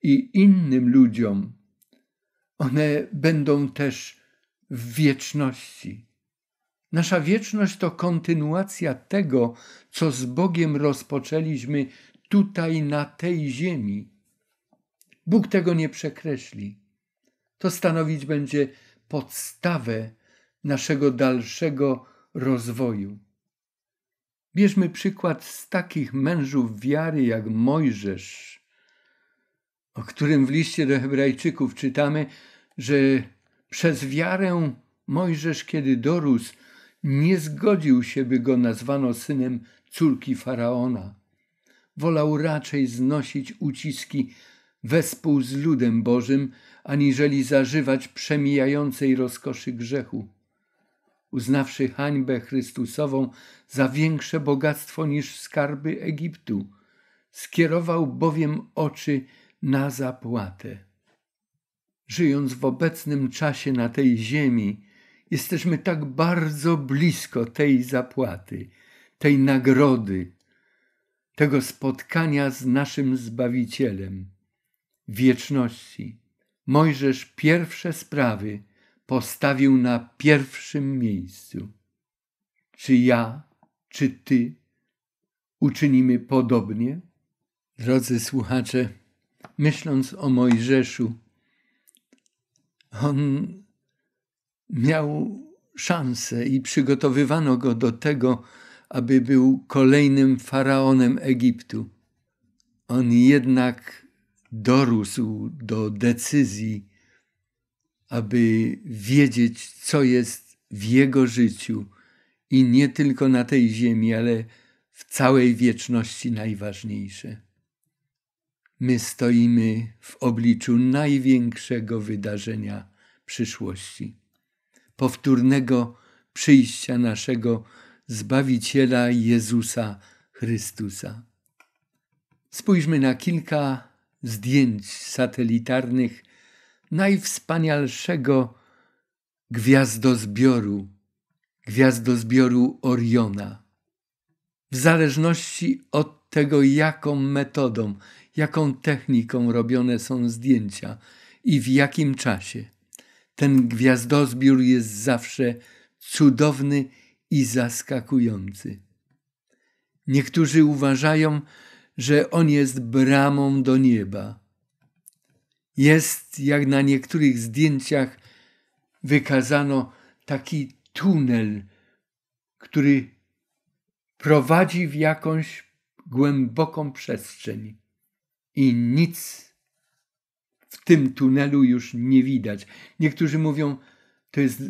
i innym ludziom, one będą też w wieczności. Nasza wieczność to kontynuacja tego, co z Bogiem rozpoczęliśmy tutaj na tej ziemi. Bóg tego nie przekreśli. To stanowić będzie podstawę naszego dalszego rozwoju. Bierzmy przykład z takich mężów wiary jak Mojżesz, o którym w liście do Hebrajczyków czytamy, że przez wiarę Mojżesz, kiedy dorósł, nie zgodził się, by go nazwano synem córki faraona. Wolał raczej znosić uciski wespół z ludem Bożym, aniżeli zażywać przemijającej rozkoszy grzechu uznawszy hańbę Chrystusową za większe bogactwo niż skarby Egiptu. Skierował bowiem oczy na zapłatę. Żyjąc w obecnym czasie na tej ziemi, jesteśmy tak bardzo blisko tej zapłaty, tej nagrody, tego spotkania z naszym Zbawicielem, wieczności. Mojżesz pierwsze sprawy postawił na pierwszym miejscu. Czy ja, czy ty uczynimy podobnie? Drodzy słuchacze, myśląc o Mojżeszu, on miał szansę i przygotowywano go do tego, aby był kolejnym faraonem Egiptu. On jednak dorósł do decyzji, aby wiedzieć, co jest w Jego życiu i nie tylko na tej ziemi, ale w całej wieczności najważniejsze. My stoimy w obliczu największego wydarzenia przyszłości, powtórnego przyjścia naszego Zbawiciela Jezusa Chrystusa. Spójrzmy na kilka zdjęć satelitarnych najwspanialszego gwiazdozbioru, gwiazdozbioru Oriona. W zależności od tego, jaką metodą, jaką techniką robione są zdjęcia i w jakim czasie, ten gwiazdozbiór jest zawsze cudowny i zaskakujący. Niektórzy uważają, że on jest bramą do nieba jest, jak na niektórych zdjęciach wykazano, taki tunel, który prowadzi w jakąś głęboką przestrzeń i nic w tym tunelu już nie widać. Niektórzy mówią, to jest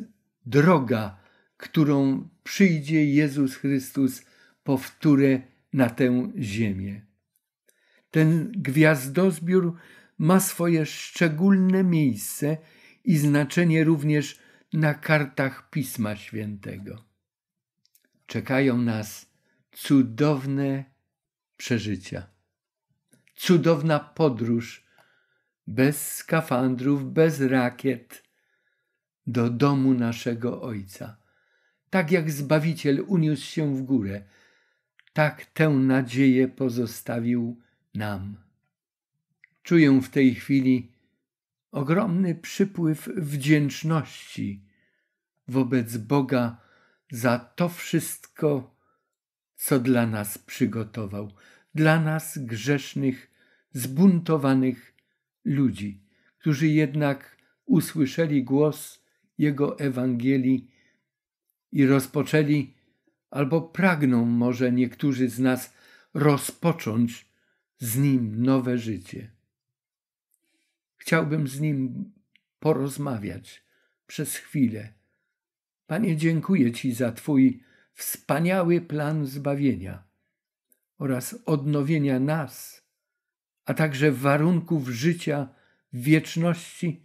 droga, którą przyjdzie Jezus Chrystus powtórę na tę ziemię. Ten gwiazdozbiór ma swoje szczególne miejsce i znaczenie również na kartach Pisma Świętego. Czekają nas cudowne przeżycia, cudowna podróż bez skafandrów, bez rakiet do domu naszego Ojca. Tak jak Zbawiciel uniósł się w górę, tak tę nadzieję pozostawił nam. Czuję w tej chwili ogromny przypływ wdzięczności wobec Boga za to wszystko, co dla nas przygotował, dla nas grzesznych, zbuntowanych ludzi, którzy jednak usłyszeli głos Jego Ewangelii i rozpoczęli, albo pragną może niektórzy z nas rozpocząć z Nim nowe życie. Chciałbym z nim porozmawiać przez chwilę. Panie, dziękuję Ci za Twój wspaniały plan zbawienia oraz odnowienia nas, a także warunków życia w wieczności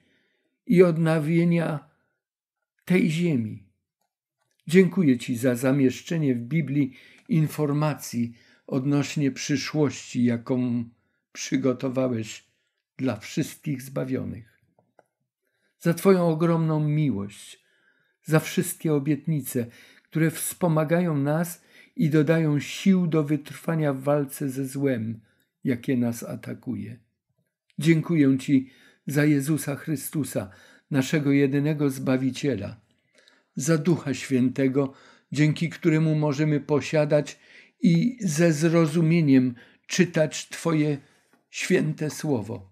i odnawienia tej ziemi. Dziękuję Ci za zamieszczenie w Biblii informacji odnośnie przyszłości, jaką przygotowałeś dla wszystkich zbawionych. Za Twoją ogromną miłość, za wszystkie obietnice, które wspomagają nas i dodają sił do wytrwania w walce ze złem, jakie nas atakuje. Dziękuję Ci za Jezusa Chrystusa, naszego jedynego Zbawiciela, za Ducha Świętego, dzięki któremu możemy posiadać i ze zrozumieniem czytać Twoje święte słowo.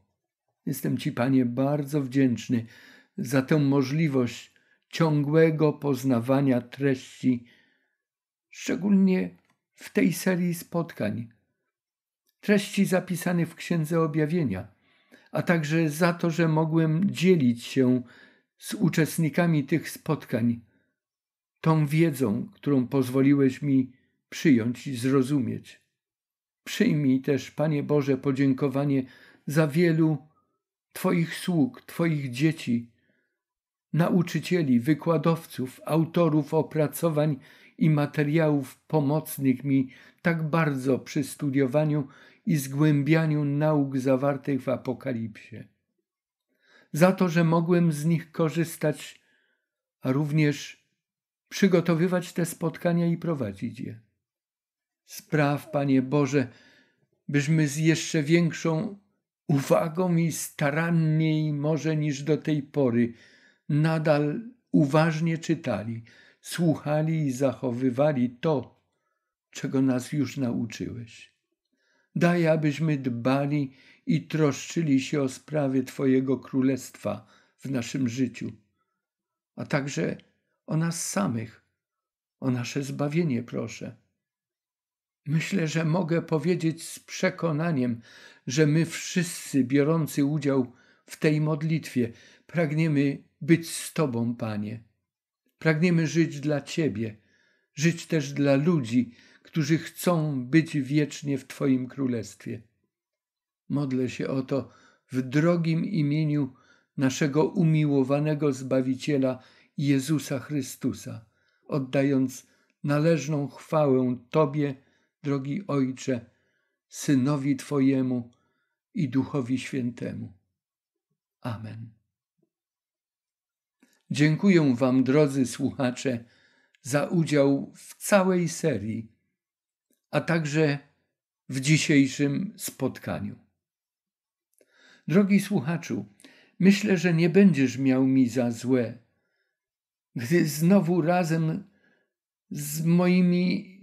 Jestem Ci, Panie, bardzo wdzięczny za tę możliwość ciągłego poznawania treści, szczególnie w tej serii spotkań, treści zapisanych w Księdze Objawienia, a także za to, że mogłem dzielić się z uczestnikami tych spotkań tą wiedzą, którą pozwoliłeś mi przyjąć i zrozumieć. Przyjmij też, Panie Boże, podziękowanie za wielu Twoich sług, Twoich dzieci, nauczycieli, wykładowców, autorów opracowań i materiałów pomocnych mi tak bardzo przy studiowaniu i zgłębianiu nauk zawartych w Apokalipsie. Za to, że mogłem z nich korzystać, a również przygotowywać te spotkania i prowadzić je. Spraw, Panie Boże, byśmy z jeszcze większą uwagą i staranniej może niż do tej pory, nadal uważnie czytali, słuchali i zachowywali to, czego nas już nauczyłeś. Daj, abyśmy dbali i troszczyli się o sprawy Twojego Królestwa w naszym życiu, a także o nas samych, o nasze zbawienie proszę. Myślę, że mogę powiedzieć z przekonaniem, że my wszyscy biorący udział w tej modlitwie pragniemy być z Tobą, Panie. Pragniemy żyć dla Ciebie, żyć też dla ludzi, którzy chcą być wiecznie w Twoim królestwie. Modlę się o to w drogim imieniu naszego umiłowanego Zbawiciela Jezusa Chrystusa, oddając należną chwałę Tobie drogi Ojcze, Synowi Twojemu i Duchowi Świętemu. Amen. Dziękuję Wam, drodzy słuchacze, za udział w całej serii, a także w dzisiejszym spotkaniu. Drogi słuchaczu, myślę, że nie będziesz miał mi za złe, gdy znowu razem z moimi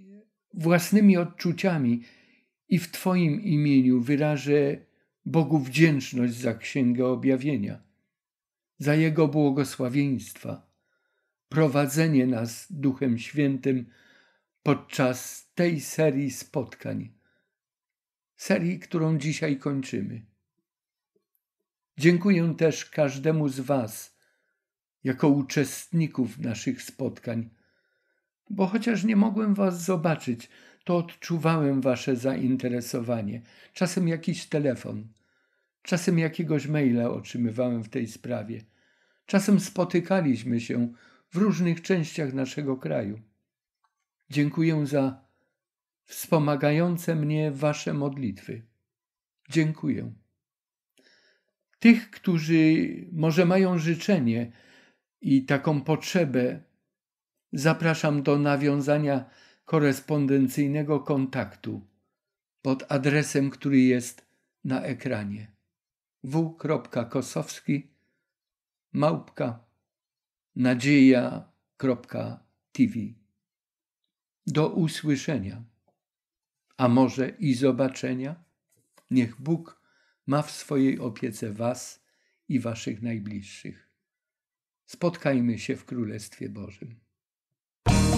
własnymi odczuciami i w Twoim imieniu wyrażę Bogu wdzięczność za Księgę Objawienia, za Jego błogosławieństwa, prowadzenie nas Duchem Świętym podczas tej serii spotkań, serii, którą dzisiaj kończymy. Dziękuję też każdemu z Was, jako uczestników naszych spotkań bo chociaż nie mogłem was zobaczyć, to odczuwałem wasze zainteresowanie. Czasem jakiś telefon, czasem jakiegoś maila otrzymywałem w tej sprawie. Czasem spotykaliśmy się w różnych częściach naszego kraju. Dziękuję za wspomagające mnie wasze modlitwy. Dziękuję. Tych, którzy może mają życzenie i taką potrzebę Zapraszam do nawiązania korespondencyjnego kontaktu pod adresem, który jest na ekranie w.kosowski małpka nadzieja.tv Do usłyszenia, a może i zobaczenia. Niech Bóg ma w swojej opiece Was i Waszych najbliższych. Spotkajmy się w Królestwie Bożym. Thank you.